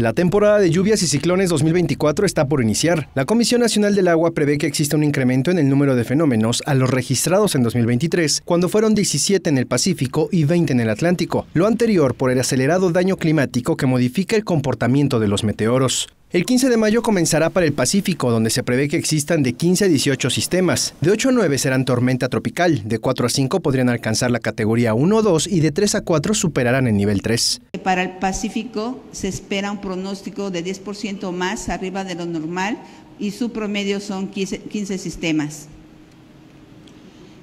La temporada de lluvias y ciclones 2024 está por iniciar. La Comisión Nacional del Agua prevé que exista un incremento en el número de fenómenos a los registrados en 2023, cuando fueron 17 en el Pacífico y 20 en el Atlántico, lo anterior por el acelerado daño climático que modifica el comportamiento de los meteoros. El 15 de mayo comenzará para el Pacífico, donde se prevé que existan de 15 a 18 sistemas. De 8 a 9 serán tormenta tropical, de 4 a 5 podrían alcanzar la categoría 1 o 2 y de 3 a 4 superarán el nivel 3. Para el Pacífico se espera un pronóstico de 10% más arriba de lo normal y su promedio son 15, 15 sistemas.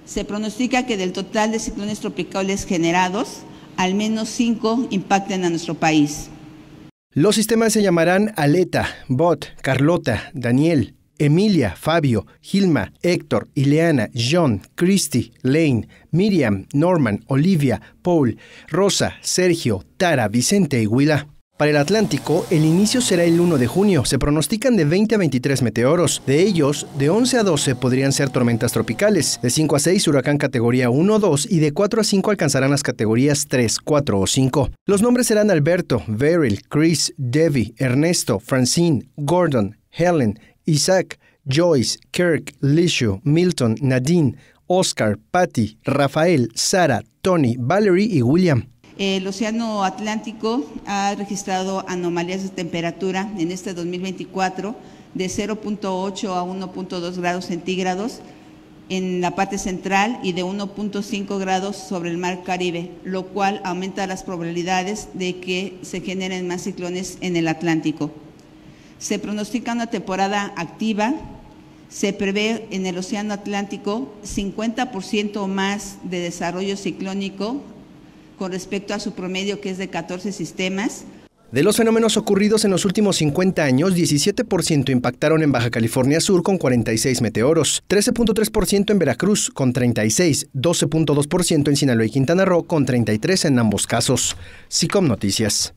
Se pronostica que del total de ciclones tropicales generados, al menos 5 impacten a nuestro país. Los sistemas se llamarán Aleta, Bot, Carlota, Daniel, Emilia, Fabio, Gilma, Héctor, Ileana, John, Christy, Lane, Miriam, Norman, Olivia, Paul, Rosa, Sergio, Tara, Vicente y Willa. Para el Atlántico, el inicio será el 1 de junio. Se pronostican de 20 a 23 meteoros. De ellos, de 11 a 12 podrían ser tormentas tropicales. De 5 a 6, huracán categoría 1 o 2 y de 4 a 5 alcanzarán las categorías 3, 4 o 5. Los nombres serán Alberto, Beryl, Chris, Debbie, Ernesto, Francine, Gordon, Helen, Isaac, Joyce, Kirk, Lishu, Milton, Nadine, Oscar, Patty, Rafael, Sara, Tony, Valerie y William. El Océano Atlántico ha registrado anomalías de temperatura en este 2024 de 0.8 a 1.2 grados centígrados en la parte central y de 1.5 grados sobre el mar Caribe, lo cual aumenta las probabilidades de que se generen más ciclones en el Atlántico. Se pronostica una temporada activa, se prevé en el Océano Atlántico 50% más de desarrollo ciclónico con respecto a su promedio que es de 14 sistemas. De los fenómenos ocurridos en los últimos 50 años, 17% impactaron en Baja California Sur con 46 meteoros, 13.3% en Veracruz con 36, 12.2% en Sinaloa y Quintana Roo con 33 en ambos casos. SICOM Noticias.